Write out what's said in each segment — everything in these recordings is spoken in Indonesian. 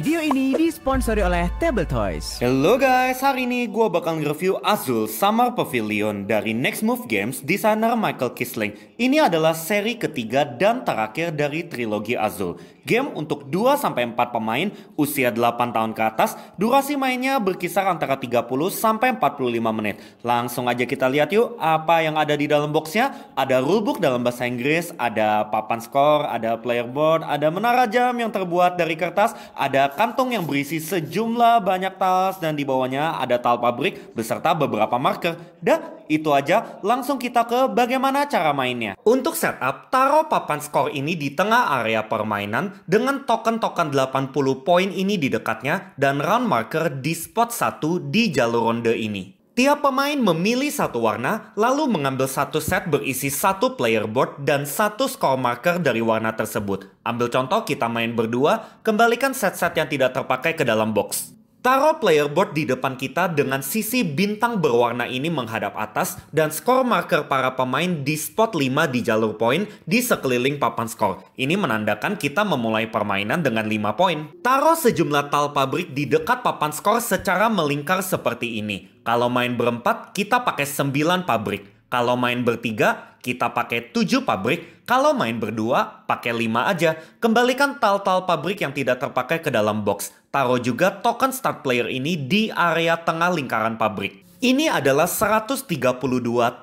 Video ini disponsori oleh Table Toys. Hello guys, hari ini gue bakal nge-review Azul Summer Pavilion dari Next Move Games desainer Michael Kisling. Ini adalah seri ketiga dan terakhir dari trilogi Azul. Game untuk 2-4 pemain, usia 8 tahun ke atas, durasi mainnya berkisar antara 30 45 menit. Langsung aja kita lihat yuk apa yang ada di dalam boxnya. Ada rulebook dalam bahasa Inggris, ada papan skor, ada player board, ada menara jam yang terbuat dari kertas, ada kantong yang berisi sejumlah banyak tas dan di bawahnya ada tal pabrik beserta beberapa marker. Dah, itu aja. Langsung kita ke bagaimana cara mainnya. Untuk setup, taruh papan skor ini di tengah area permainan dengan token-token 80 poin ini di dekatnya dan round marker di spot 1 di jalur ronde ini. Tiap pemain memilih satu warna, lalu mengambil satu set berisi satu player board dan satu score marker dari warna tersebut. Ambil contoh kita main berdua, kembalikan set-set yang tidak terpakai ke dalam box. Taruh player board di depan kita dengan sisi bintang berwarna ini menghadap atas dan skor marker para pemain di spot 5 di jalur poin di sekeliling papan skor. Ini menandakan kita memulai permainan dengan 5 poin. Taruh sejumlah tal pabrik di dekat papan skor secara melingkar seperti ini. Kalau main berempat, kita pakai 9 pabrik. Kalau main bertiga, kita pakai tujuh pabrik. Kalau main berdua, pakai lima aja. Kembalikan tal-tal pabrik yang tidak terpakai ke dalam box. Taruh juga token start player ini di area tengah lingkaran pabrik. Ini adalah 132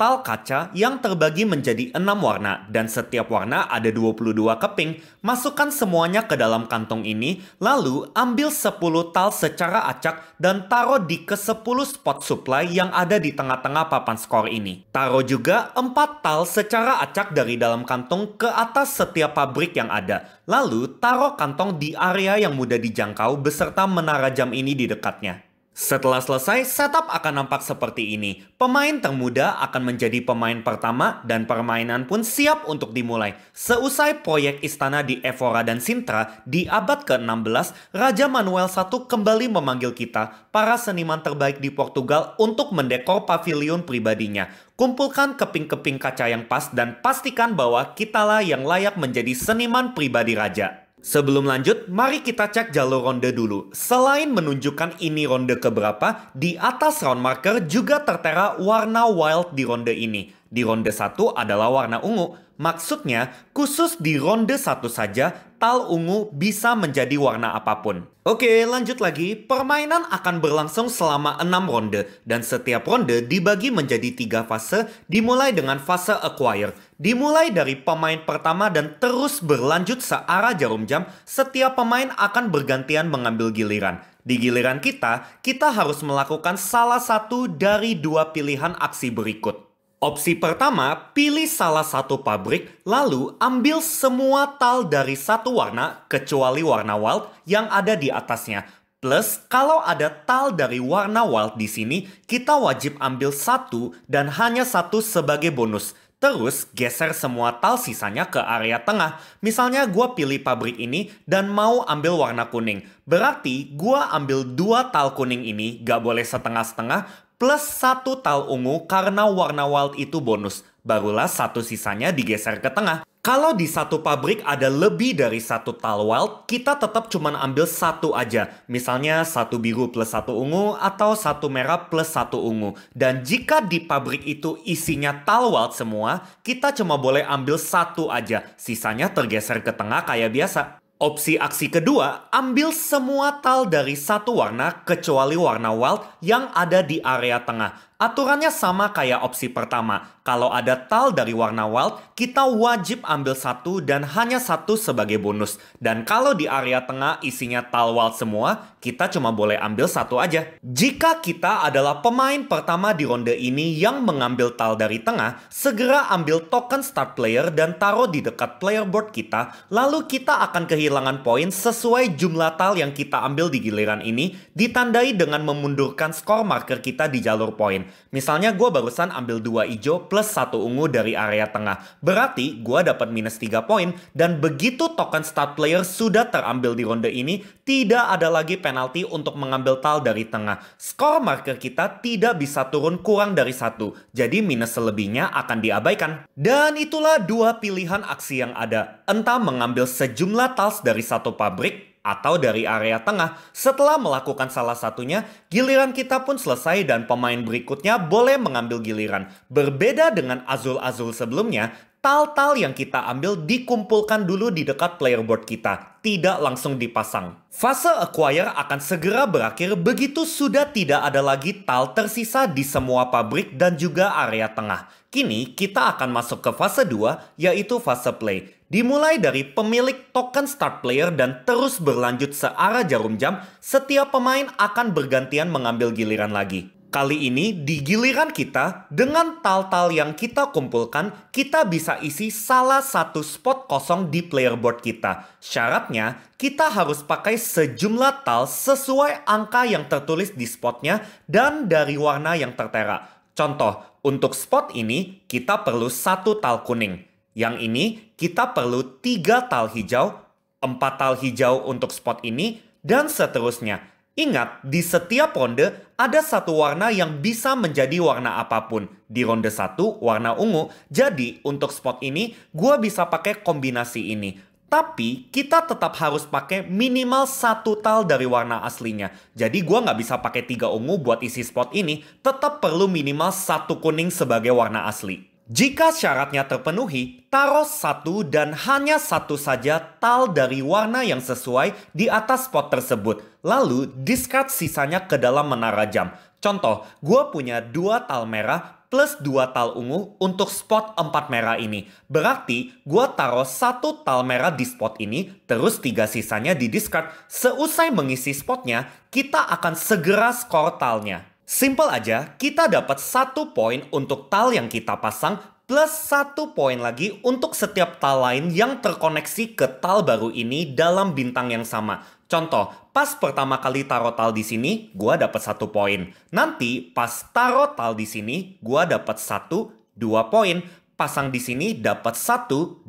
tal kaca yang terbagi menjadi 6 warna dan setiap warna ada 22 keping. Masukkan semuanya ke dalam kantong ini, lalu ambil 10 tal secara acak dan taruh di ke 10 spot supply yang ada di tengah-tengah papan skor ini. Taruh juga 4 tal secara acak dari dalam kantong ke atas setiap pabrik yang ada. Lalu taruh kantong di area yang mudah dijangkau beserta menara jam ini di dekatnya. Setelah selesai, setup akan nampak seperti ini. Pemain termuda akan menjadi pemain pertama dan permainan pun siap untuk dimulai. Seusai proyek istana di Evora dan Sintra, di abad ke-16, Raja Manuel I kembali memanggil kita, para seniman terbaik di Portugal untuk mendekor pavilion pribadinya. Kumpulkan keping-keping kaca yang pas dan pastikan bahwa kitalah yang layak menjadi seniman pribadi raja. Sebelum lanjut, mari kita cek jalur ronde dulu. Selain menunjukkan ini ronde keberapa, di atas round marker juga tertera warna wild di ronde ini. Di ronde 1 adalah warna ungu. Maksudnya, khusus di ronde 1 saja, tal ungu bisa menjadi warna apapun. Oke, lanjut lagi. Permainan akan berlangsung selama 6 ronde, dan setiap ronde dibagi menjadi tiga fase, dimulai dengan fase acquire. Dimulai dari pemain pertama dan terus berlanjut searah jarum jam, setiap pemain akan bergantian mengambil giliran. Di giliran kita, kita harus melakukan salah satu dari dua pilihan aksi berikut. Opsi pertama, pilih salah satu pabrik, lalu ambil semua tal dari satu warna, kecuali warna wild, yang ada di atasnya. Plus, kalau ada tal dari warna wild di sini, kita wajib ambil satu dan hanya satu sebagai bonus. Terus geser semua tal sisanya ke area tengah. Misalnya gue pilih pabrik ini dan mau ambil warna kuning. Berarti gue ambil dua tal kuning ini gak boleh setengah-setengah plus satu tal ungu karena warna wild itu bonus. Barulah satu sisanya digeser ke tengah. Kalau di satu pabrik ada lebih dari satu Talwalt, kita tetap cuma ambil satu aja. Misalnya satu biru plus satu ungu atau satu merah plus satu ungu. Dan jika di pabrik itu isinya Talwalt semua, kita cuma boleh ambil satu aja. Sisanya tergeser ke tengah kayak biasa. Opsi aksi kedua, ambil semua tal dari satu warna kecuali warna wild yang ada di area tengah. Aturannya sama kayak opsi pertama. Kalau ada tal dari warna wild, kita wajib ambil satu dan hanya satu sebagai bonus. Dan kalau di area tengah isinya tal wild semua, kita cuma boleh ambil satu aja. Jika kita adalah pemain pertama di ronde ini yang mengambil tal dari tengah, segera ambil token start player dan taruh di dekat player board kita, lalu kita akan kehilangan poin sesuai jumlah tal yang kita ambil di giliran ini, ditandai dengan memundurkan skor marker kita di jalur poin. Misalnya gue barusan ambil dua hijau plus satu ungu dari area tengah. Berarti gue dapat minus 3 poin dan begitu token start player sudah terambil di ronde ini, tidak ada lagi penalti untuk mengambil tal dari tengah. Skor marker kita tidak bisa turun kurang dari satu, jadi minus selebihnya akan diabaikan. Dan itulah dua pilihan aksi yang ada. Entah mengambil sejumlah tals dari satu pabrik atau dari area tengah. Setelah melakukan salah satunya, giliran kita pun selesai dan pemain berikutnya boleh mengambil giliran. Berbeda dengan azul-azul sebelumnya, tal-tal yang kita ambil dikumpulkan dulu di dekat player board kita, tidak langsung dipasang. Fase acquire akan segera berakhir begitu sudah tidak ada lagi tal tersisa di semua pabrik dan juga area tengah. Kini kita akan masuk ke fase 2, yaitu fase play. Dimulai dari pemilik token start player dan terus berlanjut searah jarum jam, setiap pemain akan bergantian mengambil giliran lagi. Kali ini di giliran kita, dengan tal-tal yang kita kumpulkan, kita bisa isi salah satu spot kosong di player board kita. Syaratnya, kita harus pakai sejumlah tal sesuai angka yang tertulis di spotnya dan dari warna yang tertera. Contoh, untuk spot ini, kita perlu satu tal kuning. Yang ini kita perlu tiga tal hijau, empat tal hijau untuk spot ini, dan seterusnya. Ingat, di setiap ronde ada satu warna yang bisa menjadi warna apapun. Di ronde satu warna ungu. Jadi, untuk spot ini, gue bisa pakai kombinasi ini. Tapi, kita tetap harus pakai minimal satu tal dari warna aslinya. Jadi, gue nggak bisa pakai tiga ungu buat isi spot ini. Tetap perlu minimal satu kuning sebagai warna asli. Jika syaratnya terpenuhi, taruh satu dan hanya satu saja tal dari warna yang sesuai di atas pot tersebut. Lalu, discard sisanya ke dalam menara jam. Contoh, gue punya dua tal merah plus dua tal ungu untuk spot empat merah ini. Berarti, gue taruh satu tal merah di spot ini, terus tiga sisanya di discard. Seusai mengisi spotnya, kita akan segera skor talnya. Simple aja, kita dapat satu poin untuk tal yang kita pasang plus satu poin lagi untuk setiap tal lain yang terkoneksi ke tal baru ini dalam bintang yang sama. Contoh, pas pertama kali taruh tal di sini, gua dapat satu poin. Nanti pas taruh tal di sini, gua dapat satu dua poin pasang di sini dapat 1, 2,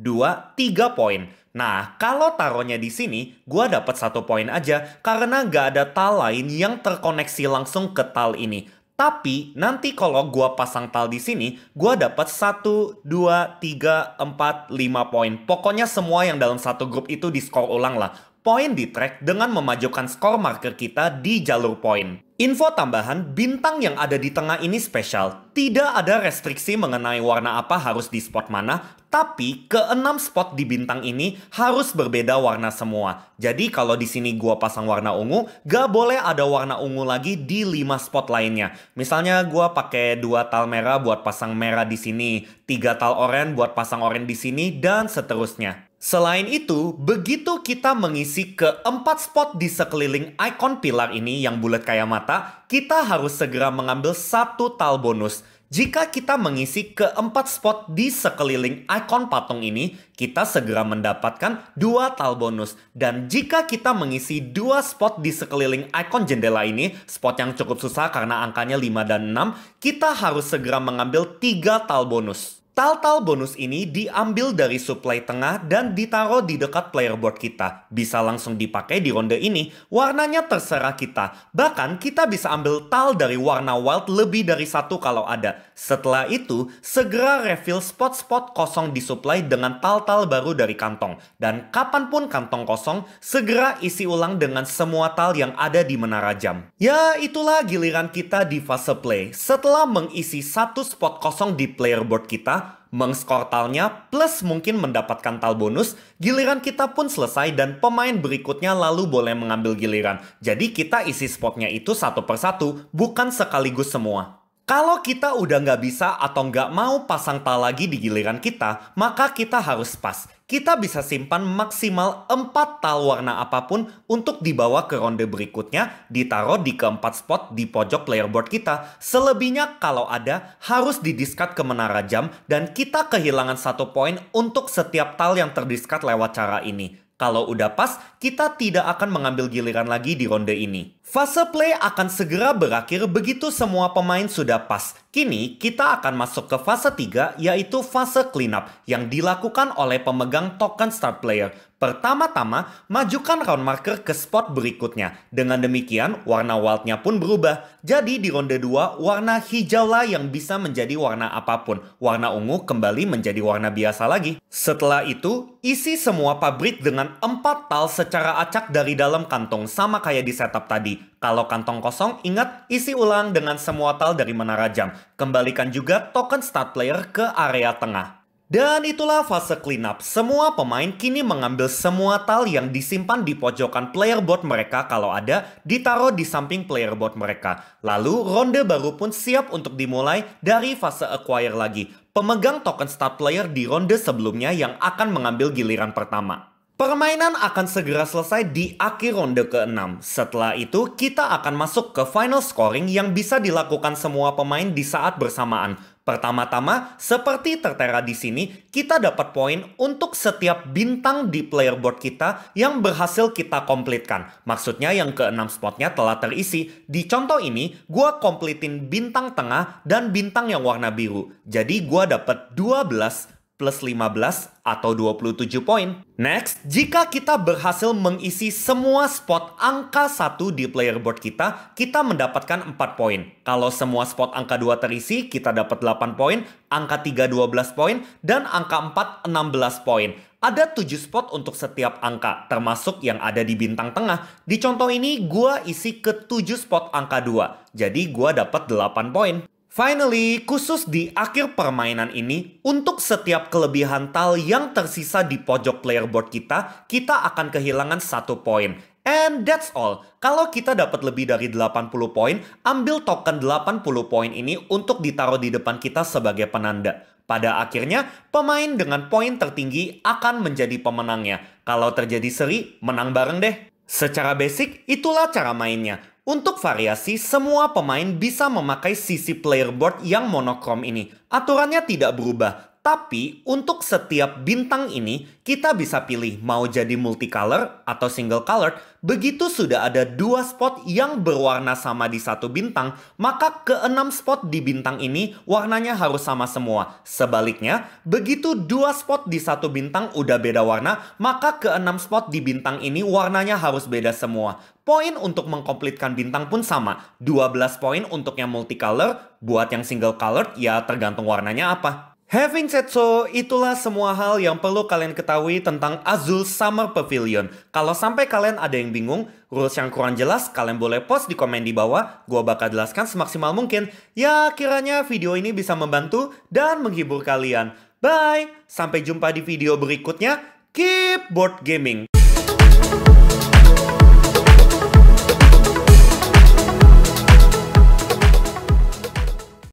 3 poin. Nah, kalau taruhnya di sini, gua dapat satu poin aja karena nggak ada tal lain yang terkoneksi langsung ke tal ini. Tapi nanti kalau gua pasang tal di sini, gua dapat 1 2 3 4 5 poin. Pokoknya semua yang dalam satu grup itu di score ulang lah. Poin di track dengan memajukan skor marker kita di jalur poin. Info tambahan, bintang yang ada di tengah ini spesial. Tidak ada restriksi mengenai warna apa harus di spot mana, tapi keenam spot di bintang ini harus berbeda warna semua. Jadi kalau di sini gua pasang warna ungu, gak boleh ada warna ungu lagi di lima spot lainnya. Misalnya gua pakai dua tal merah buat pasang merah di sini, tiga tal oranye buat pasang oranye di sini, dan seterusnya. Selain itu, begitu kita mengisi keempat spot di sekeliling ikon pilar ini yang bulat kayak mata, kita harus segera mengambil satu tal bonus. Jika kita mengisi keempat spot di sekeliling ikon patung ini, kita segera mendapatkan dua tal bonus. Dan jika kita mengisi dua spot di sekeliling ikon jendela ini, spot yang cukup susah karena angkanya 5 dan 6, kita harus segera mengambil tiga tal bonus. Tal-tal bonus ini diambil dari supply tengah dan ditaruh di dekat player board kita. Bisa langsung dipakai di ronde ini, warnanya terserah kita. Bahkan kita bisa ambil tal dari warna wild lebih dari satu kalau ada. Setelah itu, segera refill spot-spot kosong di supply dengan tal-tal baru dari kantong. Dan kapanpun kantong kosong, segera isi ulang dengan semua tal yang ada di menara jam. Ya, itulah giliran kita di fase play. Setelah mengisi satu spot kosong di player board kita, mengskor talnya, plus mungkin mendapatkan tal bonus, giliran kita pun selesai dan pemain berikutnya lalu boleh mengambil giliran. Jadi kita isi spotnya itu satu persatu, bukan sekaligus semua. Kalau kita udah nggak bisa atau nggak mau pasang tal lagi di giliran kita, maka kita harus pas. Kita bisa simpan maksimal 4 tal warna apapun untuk dibawa ke ronde berikutnya, ditaruh di keempat spot di pojok playerboard kita. Selebihnya kalau ada, harus didiskat ke menara jam dan kita kehilangan satu poin untuk setiap tal yang terdiskat lewat cara ini. Kalau udah pas, kita tidak akan mengambil giliran lagi di ronde ini. Fase play akan segera berakhir begitu semua pemain sudah pas. Kini kita akan masuk ke fase 3 yaitu fase cleanup yang dilakukan oleh pemegang token start player. Pertama-tama, majukan round marker ke spot berikutnya. Dengan demikian, warna wildnya pun berubah. Jadi di ronde 2, warna hijaulah yang bisa menjadi warna apapun. Warna ungu kembali menjadi warna biasa lagi. Setelah itu, isi semua pabrik dengan empat tal secara acak dari dalam kantong sama kayak di setup tadi. Kalau kantong kosong, ingat isi ulang dengan semua tal dari menara jam. Kembalikan juga token start player ke area tengah. Dan itulah fase cleanup. Semua pemain kini mengambil semua tal yang disimpan di pojokan player board mereka kalau ada, ditaruh di samping player board mereka. Lalu, ronde baru pun siap untuk dimulai dari fase acquire lagi. Pemegang token start player di ronde sebelumnya yang akan mengambil giliran pertama. Permainan akan segera selesai di akhir ronde ke-6. Setelah itu, kita akan masuk ke final scoring yang bisa dilakukan semua pemain di saat bersamaan. Pertama-tama, seperti tertera di sini, kita dapat poin untuk setiap bintang di player board kita yang berhasil kita komplitkan. Maksudnya yang keenam spotnya telah terisi. Di contoh ini, gue komplitin bintang tengah dan bintang yang warna biru. Jadi gue dapat 12 plus 15 atau 27 poin. Next, jika kita berhasil mengisi semua spot angka 1 di player board kita, kita mendapatkan 4 poin. Kalau semua spot angka 2 terisi, kita dapat 8 poin, angka 3 12 poin, dan angka 4 16 poin. Ada 7 spot untuk setiap angka, termasuk yang ada di bintang tengah. Di contoh ini, gua isi ke 7 spot angka 2, jadi gua dapat 8 poin. Finally, khusus di akhir permainan ini, untuk setiap kelebihan tal yang tersisa di pojok player board kita, kita akan kehilangan satu poin. And that's all. Kalau kita dapat lebih dari 80 poin, ambil token 80 poin ini untuk ditaruh di depan kita sebagai penanda. Pada akhirnya, pemain dengan poin tertinggi akan menjadi pemenangnya. Kalau terjadi seri, menang bareng deh. Secara basic, itulah cara mainnya. Untuk variasi, semua pemain bisa memakai sisi player board yang monokrom ini. Aturannya tidak berubah, tapi untuk setiap bintang ini, kita bisa pilih mau jadi multicolor atau single colored. Begitu sudah ada dua spot yang berwarna sama di satu bintang, maka keenam spot di bintang ini warnanya harus sama semua. Sebaliknya, begitu dua spot di satu bintang udah beda warna, maka keenam spot di bintang ini warnanya harus beda semua. Poin untuk mengkomplitkan bintang pun sama, 12 poin untuk yang multicolor, buat yang single colored ya tergantung warnanya apa. Having said so, itulah semua hal yang perlu kalian ketahui tentang Azul Summer Pavilion. Kalau sampai kalian ada yang bingung, rules yang kurang jelas, kalian boleh post di komen di bawah. Gua bakal jelaskan semaksimal mungkin. Ya, kiranya video ini bisa membantu dan menghibur kalian. Bye! Sampai jumpa di video berikutnya. Keep board gaming!